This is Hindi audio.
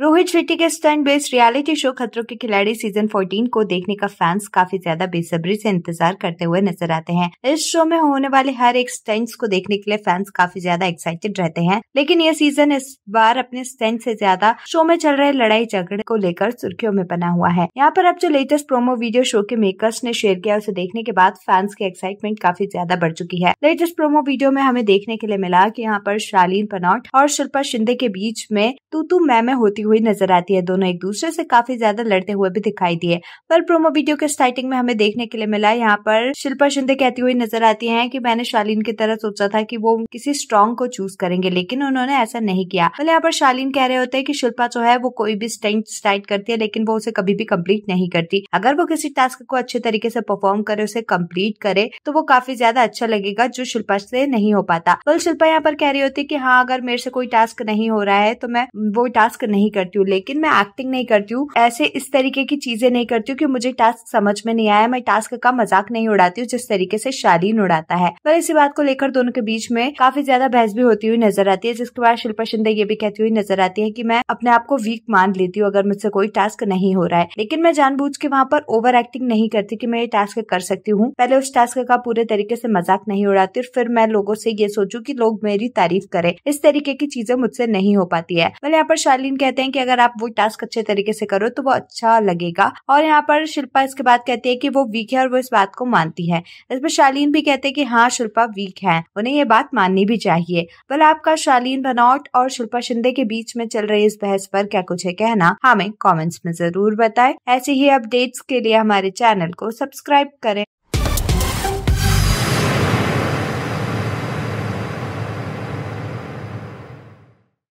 रोहित शेट्टी के स्टैंड बेस्ड रियलिटी शो खतरों के खिलाड़ी सीजन 14 को देखने का फैंस काफी ज्यादा बेसब्री से इंतजार करते हुए नजर आते हैं इस शो में होने वाले हर एक स्टैंड को देखने के लिए फैंस काफी ज्यादा एक्साइटेड रहते हैं लेकिन यह सीजन इस बार अपने स्टैंड से ज्यादा शो में चल रहे लड़ाई झगड़े को लेकर सुर्खियों में बना हुआ है यहाँ पर अब जो लेटेस्ट प्रोमो वीडियो शो के मेकर्स ने शेयर किया उसे देखने के बाद फैंस की एक्साइटमेंट काफी ज्यादा बढ़ चुकी है लेटेस्ट प्रोमो वीडियो में हमें देखने के लिए मिला की यहाँ पर शालीन पनौट और शिल्पा शिंदे के बीच में तू तू मैं होती हुई नजर आती है दोनों एक दूसरे से काफी ज्यादा लड़ते हुए भी दिखाई दिए पर प्रोमो वीडियो के स्टार्टिंग में हमें देखने के लिए मिला यहाँ पर शिल्पा शिंदे कहती हुई नजर आती है की मैंने शालीन की तरह सोचा था की वो किसी स्ट्रॉन्ग को चूज करेंगे लेकिन उन्होंने ऐसा नहीं किया पहले यहाँ पर शालीन कह रहे होते हैं की शिल्पा जो है वो कोई भी स्टेंट स्टार्ट करती है लेकिन वो उसे कभी भी कम्प्लीट नहीं करती अगर वो किसी टास्क को अच्छे तरीके से परफॉर्म करे उसे कम्प्लीट करे तो वो काफी ज्यादा अच्छा लगेगा जो शिल्पा से नहीं हो पाता बल शिल्पा यहाँ पर कह रही होती है की हाँ अगर मेरे से कोई टास्क नहीं हो रहा है तो मैं वो टास्क नहीं करती हूँ लेकिन मैं एक्टिंग नहीं करती हूँ ऐसे इस तरीके की चीजें नहीं करती हूँ कि मुझे टास्क समझ में नहीं आया मैं टास्क का मजाक नहीं उड़ाती हूँ जिस तरीके से शालीन उड़ाता है पर इसी बात को लेकर दोनों के बीच में काफी ज्यादा बहस भी होती हुई नजर आती है जिसके बाद शिल्पा शिंदे ये भी कहती हुई नजर आती है की मैं अपने आप को वीक मान लेती हूँ अगर मुझसे कोई टास्क नहीं हो रहा है लेकिन मैं जानबूझ के वहाँ पर ओवर एक्टिंग नहीं करती की मैं ये टास्क कर सकती हूँ पहले उस टास्क का पूरे तरीके से मजाक नहीं उड़ाती और फिर मैं लोगों से ये सोचू की लोग मेरी तारीफ करे इस तरीके की चीजें मुझसे नहीं हो पाती है भले यहाँ पर शालीन कहते हैं हैं कि अगर आप वो टास्क अच्छे तरीके से करो तो वो अच्छा लगेगा और यहाँ पर शिल्पा इसके बाद कहती है कि वो वीक है और वो इस बात को मानती है इस पर शालीन भी कहते हैं कि हाँ शिल्पा वीक है उन्हें ये बात माननी भी चाहिए बल आपका शालीन भनौट और शिल्पा शिंदे के बीच में चल रही इस बहस पर क्या कुछ है कहना हाँ, हमें कॉमेंट्स में जरूर बताए ऐसे ही अपडेट्स के लिए हमारे चैनल को सब्सक्राइब करें